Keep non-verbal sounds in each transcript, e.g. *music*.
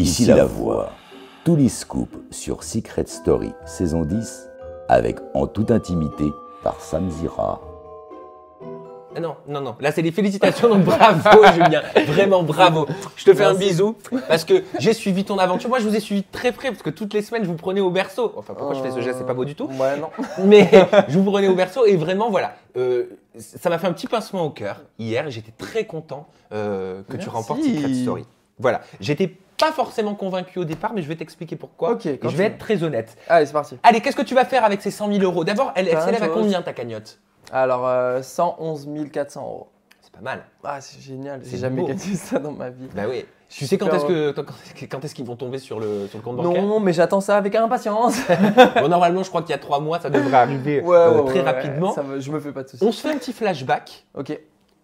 Ici la voix. Tous les scoops sur Secret Story saison 10 avec En toute intimité par Sam ah non, non, non. Là, c'est des félicitations. Donc, bravo, *laughs* Julien. Vraiment, bravo. Je te fais un bisou parce que j'ai suivi ton aventure. Moi, je vous ai suivi très près parce que toutes les semaines, je vous prenais au berceau. Enfin, pourquoi je fais ce geste C'est pas beau du tout. Ouais, non. *laughs* Mais je vous prenais au berceau et vraiment, voilà. Euh, ça m'a fait un petit pincement au cœur hier. J'étais très content euh, que tu remportes Secret Story. Voilà. J'étais pas forcément convaincu au départ, mais je vais t'expliquer pourquoi. Ok. je vais être très honnête. Allez, c'est parti. Allez, qu'est-ce que tu vas faire avec ces 100 000 euros D'abord, elle, elle s'élève à combien ta cagnotte Alors, 111 euh, 400 euros. C'est pas mal. Ah, c'est génial. J'ai jamais ça dans ma vie. Bah oui. Tu sais quand *laughs* est-ce qu'ils vont tomber sur le, compte bancaire Non, mais j'attends ça avec impatience. *laughs* bon, normalement, je crois qu'il y a trois mois, ça devrait arriver euh, très rapidement. je me fais pas de soucis. On se fait un petit flashback. Ok.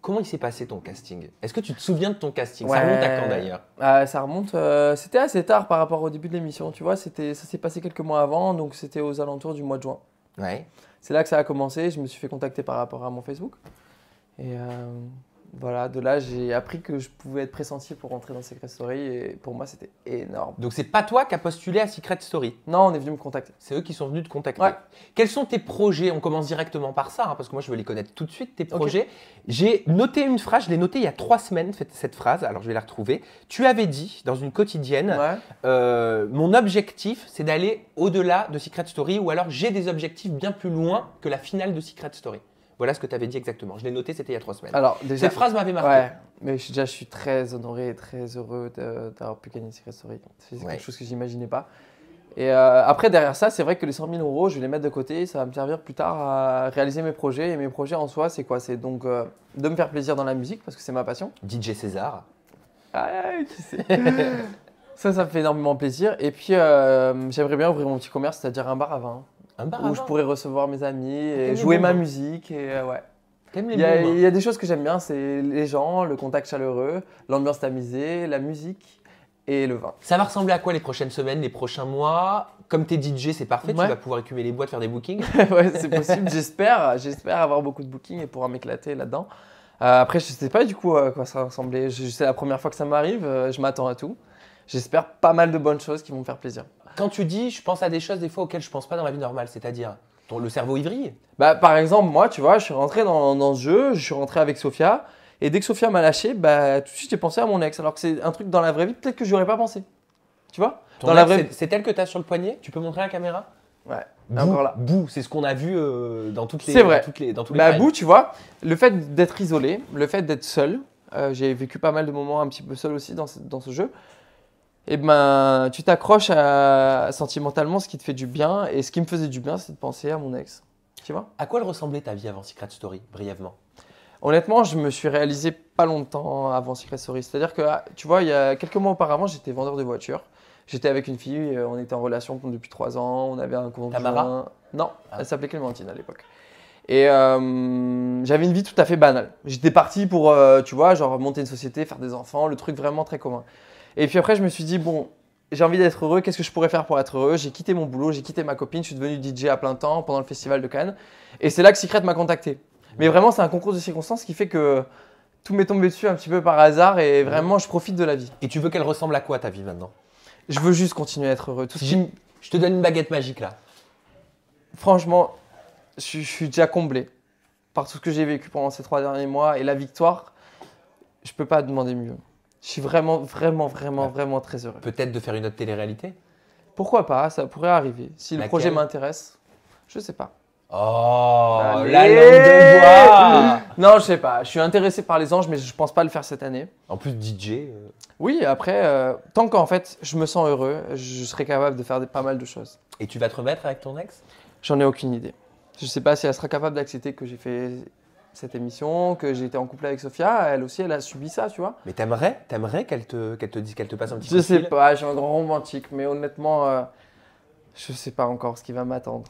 Comment il s'est passé ton casting Est-ce que tu te souviens de ton casting Ça remonte à quand d'ailleurs ah, Ça remonte. Euh, c'était assez tard par rapport au début de l'émission, tu vois. C'était, ça s'est passé quelques mois avant, donc c'était aux alentours du mois de juin. Ouais. C'est là que ça a commencé. Je me suis fait contacter par rapport à mon Facebook. Et euh, voilà, de là, j'ai appris que je pouvais être pressenti pour rentrer dans Secret Story et pour moi, c'était énorme. Donc, c'est pas toi qui as postulé à Secret Story Non, on est venu me contacter. C'est eux qui sont venus te contacter. Quels sont tes projets On commence directement par ça, hein, parce que moi, je veux les connaître tout de suite, tes projets. J'ai noté une phrase, je l'ai notée il y a trois semaines, cette phrase, alors je vais la retrouver. Tu avais dit dans une quotidienne euh, Mon objectif, c'est d'aller au-delà de Secret Story, ou alors j'ai des objectifs bien plus loin que la finale de Secret Story. Voilà ce que tu avais dit exactement. Je l'ai noté, c'était il y a trois semaines. Alors, déjà, Cette phrase m'avait marqué. mais déjà, je suis très honoré et très heureux d'avoir pu gagner Secret Story. C'est quelque chose que j'imaginais pas. Et euh, après, derrière ça, c'est vrai que les 100 000 euros, je vais les mettre de côté. Ça va me servir plus tard à réaliser mes projets. Et mes projets en soi, c'est quoi C'est donc euh, de me faire plaisir dans la musique parce que c'est ma passion. DJ César. Ah, tu sais. *laughs* Ça, ça me fait énormément plaisir. Et puis, euh, j'aimerais bien ouvrir mon petit commerce, c'est-à-dire un bar à vin où je pourrais recevoir mes amis et jouer ma musique et euh, ouais. Il y, a- des choses que j'aime bien, c'est les gens, le contact chaleureux, l'ambiance tamisée, la musique et le vin. Ça va ressembler à quoi les prochaines semaines, les prochains mois Comme t'es DJ, c'est parfait, tu vas pouvoir écumer les boîtes, faire des bookings. *laughs* ouais, c'est possible. J'espère, j'espère avoir beaucoup de bookings et pouvoir m'éclater là-dedans. Euh, après, je sais pas du coup euh, à quoi ça va ressembler. C'est la première fois que ça m'arrive. Je m'attends à tout. J'espère pas mal de bonnes choses qui vont me faire plaisir quand tu dis, je pense à des choses des fois auxquelles je pense pas dans la vie normale, c'est-à-dire le cerveau ivry Bah, par exemple, moi, tu vois, je suis rentré dans, ce jeu, je suis rentré avec Sofia, et dès que Sofia m'a lâché, bah, tout de suite j'ai pensé à mon ex, alors que c'est un truc dans la vraie vie, peut-être que j'aurais pas pensé. Tu vois dans la vraie... C'est tel que tu as sur le poignet Tu peux montrer à la caméra Ouais. Bou, encore là. Bou, c'est ce qu'on a vu euh, dans toutes les. C'est vrai. Dans toutes les, dans tous les bah, bou, tu vois, le fait d'être isolé, le fait d'être seul, euh, j'ai vécu pas mal de moments un petit peu seul aussi dans dans ce jeu eh ben, tu t'accroches à, sentimentalement ce qui te fait du bien. Et ce qui me faisait du bien, c'est de penser à mon ex. Tu vois À quoi elle ressemblait ta vie avant Secret Story, brièvement Honnêtement, je me suis réalisé pas longtemps avant Secret Story. C'est-à-dire que, ah, tu vois, il y a quelques mois auparavant, j'étais vendeur de voitures. J'étais avec une fille, euh, on était en relation depuis trois ans, on avait un conjoint. Tamara Non, ah. elle s'appelait Clémentine à l'époque. Et euh, j'avais une vie tout à fait banale. J'étais parti pour, euh, tu vois, genre monter une société, faire des enfants, le truc vraiment très commun. Et puis après, je me suis dit, bon, j'ai envie d'être heureux, qu'est-ce que je pourrais faire pour être heureux J'ai quitté mon boulot, j'ai quitté ma copine, je suis devenu DJ à plein temps pendant le festival de Cannes. Et c'est là que Secret m'a contacté. Mais vraiment, c'est un concours de circonstances qui fait que tout m'est tombé dessus un petit peu par hasard et mhm. vraiment, je profite de la vie. Et tu veux qu'elle ressemble à quoi ta vie maintenant Je veux juste continuer à être heureux. Tout Je te donne une baguette magique là. Franchement, je, je suis déjà comblé par tout ce que j'ai vécu pendant ces trois derniers mois et la victoire, je peux pas demander mieux. Je suis vraiment, vraiment, vraiment, vraiment très heureux. Peut-être de faire une autre télé-réalité Pourquoi pas Ça pourrait arriver. Si le projet m'intéresse, je sais pas. Oh, la langue de bois Non, je sais pas. Je suis intéressé par les anges, mais je pense pas le faire cette année. En plus, DJ. Euh. Oui, après, euh, tant qu'en fait, je me sens heureux, je serai capable de faire pas mal de choses. Et tu vas te remettre avec ton ex J'en ai aucune idée. Je sais pas si elle sera capable d'accepter que j'ai fait cette émission, que j'ai été en couple avec Sofia, elle aussi, elle a subi ça, tu vois. Mais t'aimerais, t'aimerais qu'elle te, qu'elle te dise, qu'elle te passe un petit Je sais pas, j'ai un grand romantique, mais honnêtement, euh, je sais pas encore ce qui va m'attendre.